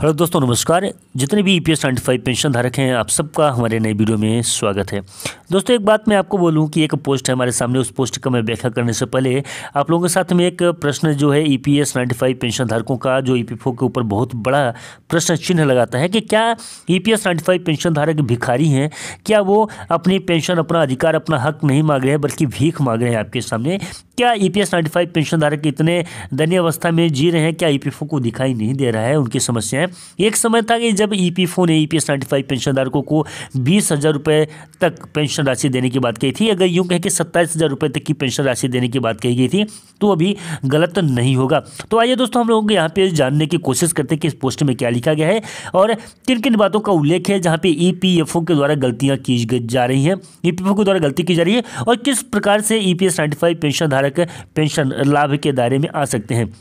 hello दोस्तों नमस्कार जितने भी E e P S five pension धारक हैं आप सबका हमारे नए वीडियो में स्वागत है दोस्तों एक बात मैं आपको बोलूं कि एक पोस्ट है हमारे सामने उस पोस्ट का मैं व्याख्या करने से पहले आप लोगों के साथ में एक प्रश्न जो है E e P S five pension धारकों का जो ई पी एफ ओ के ऊपर बहुत बड़ा प्रश्न चिन्ह लगाता है कि क्या E e P S pension धारक भिखारी हैं क्या वो अपनी पेंशन अपना अधिकार अपना हक नहीं मांग रहे हैं बल्कि भीख मांग रहे हैं आपके सामने क्या ई e पी पेंशन धारक इतने दयनीय अवस्था में जी रहे हैं क्या ई e को दिखाई नहीं दे रहा है उनकी समस्याएं एक समय था कि जब ई e ने ई पी पेंशन धारकों को बीस हज़ार रुपये तक पेंशन राशि देने की बात कही थी अगर यूँ कहें कि सत्ताईस हज़ार रुपये तक की पेंशन राशि देने की बात कही गई थी तो अभी गलत नहीं होगा तो आइए दोस्तों हम लोग यहाँ पे जानने की कोशिश करते हैं कि इस पोस्ट में क्या लिखा गया है और किन किन बातों का उल्लेख है जहाँ पे ई के द्वारा गलतियाँ की जा रही हैं ई के द्वारा गलती की जा रही है और किस प्रकार से ई पी पेंशन धारक धारक पेंशन लाभ के दायरे में आ सकते हैं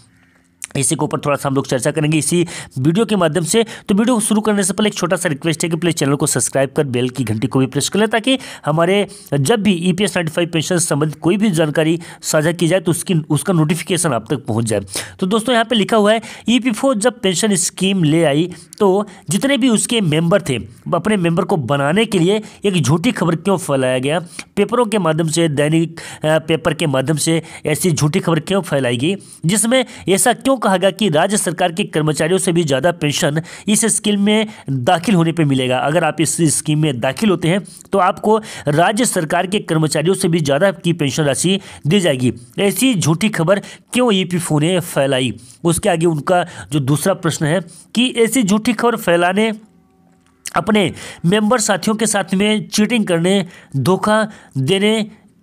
इसी के ऊपर थोड़ा सा हम लोग चर्चा करेंगे इसी वीडियो के माध्यम से तो वीडियो को शुरू करने से पहले एक छोटा सा रिक्वेस्ट है कि प्लीज़ चैनल को सब्सक्राइब कर बेल की घंटी को भी प्रेस कर लें ताकि हमारे जब भी ई पी एस पेंशन से संबंधित कोई भी जानकारी साझा की जाए तो उसकी उसका नोटिफिकेशन आप तक पहुँच जाए तो दोस्तों यहाँ पर लिखा हुआ है ई e जब पेंशन स्कीम ले आई तो जितने भी उसके मेम्बर थे अपने मेम्बर को बनाने के लिए एक झूठी खबर क्यों फैलाया गया पेपरों के माध्यम से दैनिक पेपर के माध्यम से ऐसी झूठी खबर क्यों फैलाई गई जिसमें ऐसा क्यों कहा गया कि राज्य सरकार के कर्मचारियों से भी ज़्यादा पेंशन इस स्कीम में दाखिल होने पर मिलेगा अगर आप इस स्कीम में दाखिल होते हैं तो आपको राज्य सरकार के कर्मचारियों से भी ज़्यादा की पेंशन राशि दी जाएगी ऐसी झूठी खबर क्यों ई पी फू ने फैलाई उसके आगे उनका जो दूसरा प्रश्न है कि ऐसी झूठी खबर फैलाने अपने मेंबर साथियों के साथ में चीटिंग करने धोखा देने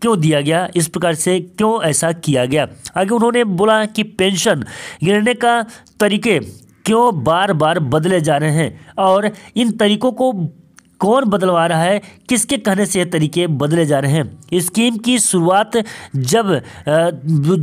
क्यों दिया गया इस प्रकार से क्यों ऐसा किया गया आगे उन्होंने बोला कि पेंशन गिरने का तरीके क्यों बार बार बदले जा रहे हैं और इन तरीकों को कौन बदलवा रहा है किसके कहने से ये तरीके बदले जा रहे हैं स्कीम की शुरुआत जब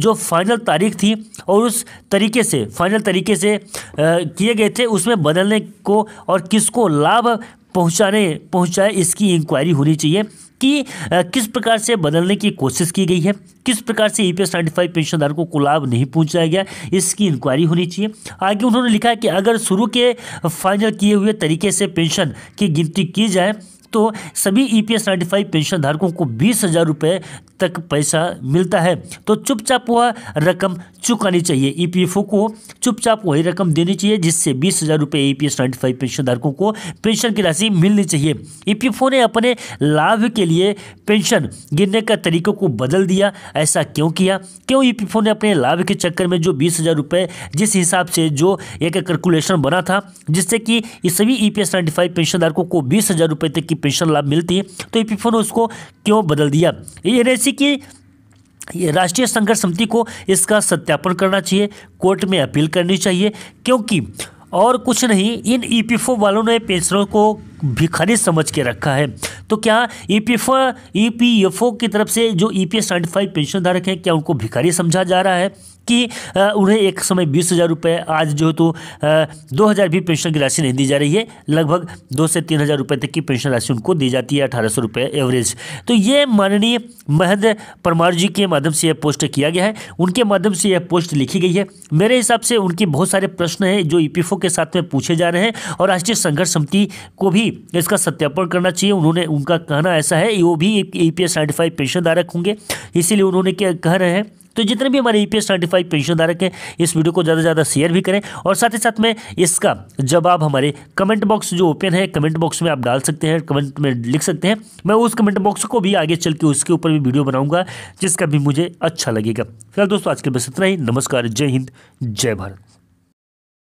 जो फाइनल तारीख थी और उस तरीके से फाइनल तरीके से किए गए थे उसमें बदलने को और किसको लाभ पहुंचाने पहुंचाए इसकी इंक्वायरी होनी चाहिए कि किस प्रकार से बदलने की कोशिश की गई है किस प्रकार से ईपीएस पी एस पेंशनधारकों को लाभ नहीं पहुंचाया गया इसकी इंक्वायरी होनी चाहिए आगे उन्होंने लिखा कि अगर शुरू के फाइनल किए हुए तरीके से पेंशन की गिनती की जाए तो सभी E e P certified pension धारकों को बीस हज़ार रुपये तक पैसा मिलता है तो चुपचाप वह रकम चुकानी चाहिए ईपीएफओ e को चुपचाप वही रकम देनी चाहिए जिससे बीस हज़ार रुपये ई e पी पेंशन धारकों को पेंशन की राशि मिलनी चाहिए ईपीएफओ ने अपने लाभ के लिए पेंशन गिरने का तरीकों को बदल दिया ऐसा क्यों किया क्यों ओ ने अपने लाभ के चक्कर में जो बीस हज़ार रुपये जिस हिसाब से जो एक कैलकुलेशन बना था जिससे कि सभी ई पी पेंशन धारकों को बीस हज़ार रुपये तक की पेंशन लाभ मिलती है तो ईपीएफओ ने उसको क्यों बदल दिया ये एनआईसी की राष्ट्रीय संघर्ष समिति को इसका सत्यापन करना चाहिए कोर्ट में अपील करनी चाहिए क्योंकि और कुछ नहीं इन ईपीएफओ e वालों ने पेंशनों को भिखारी समझ के रखा है तो क्या ईपीएफओ e ईपीएफओ e की तरफ से जो E P S ninety five pension धारक हैं क्या उनको भिखारी समझा जा रहा है कि उन्हें एक समय बीस हज़ार रुपये आज जो है तो दो हज़ार भी पेंशन की राशि नहीं दी जा रही है लगभग दो से तीन हज़ार रुपये तक की पेंशन राशि उनको दी जाती है अठारह सौ रुपये एवरेज तो ये माननीय महद परमार जी के माध्यम से यह पोस्ट किया गया है उनके माध्यम से यह पोस्ट लिखी गई है मेरे हिसाब से उनके बहुत सारे प्रश्न हैं जो ई e के साथ में पूछे जा रहे हैं और राष्ट्रीय संघर्ष समिति को भी इसका सत्यापन करना चाहिए उन्होंने उनका कहना ऐसा है वो भी ई पी पेंशन धारक होंगे इसीलिए उन्होंने क्या कह रहे हैं तो जितने भी हमारे ई पी सर्टिफाइड पेंशन धारक हैं इस वीडियो को ज़्यादा से ज़्यादा शेयर भी करें और साथ ही साथ में इसका जवाब हमारे कमेंट बॉक्स जो ओपन है कमेंट बॉक्स में आप डाल सकते हैं कमेंट में लिख सकते हैं मैं उस कमेंट बॉक्स को भी आगे चल के उसके ऊपर भी वीडियो बनाऊंगा जिसका भी मुझे अच्छा लगेगा फिलहाल दोस्तों आज के बस इतना ही नमस्कार जय हिंद जय भारत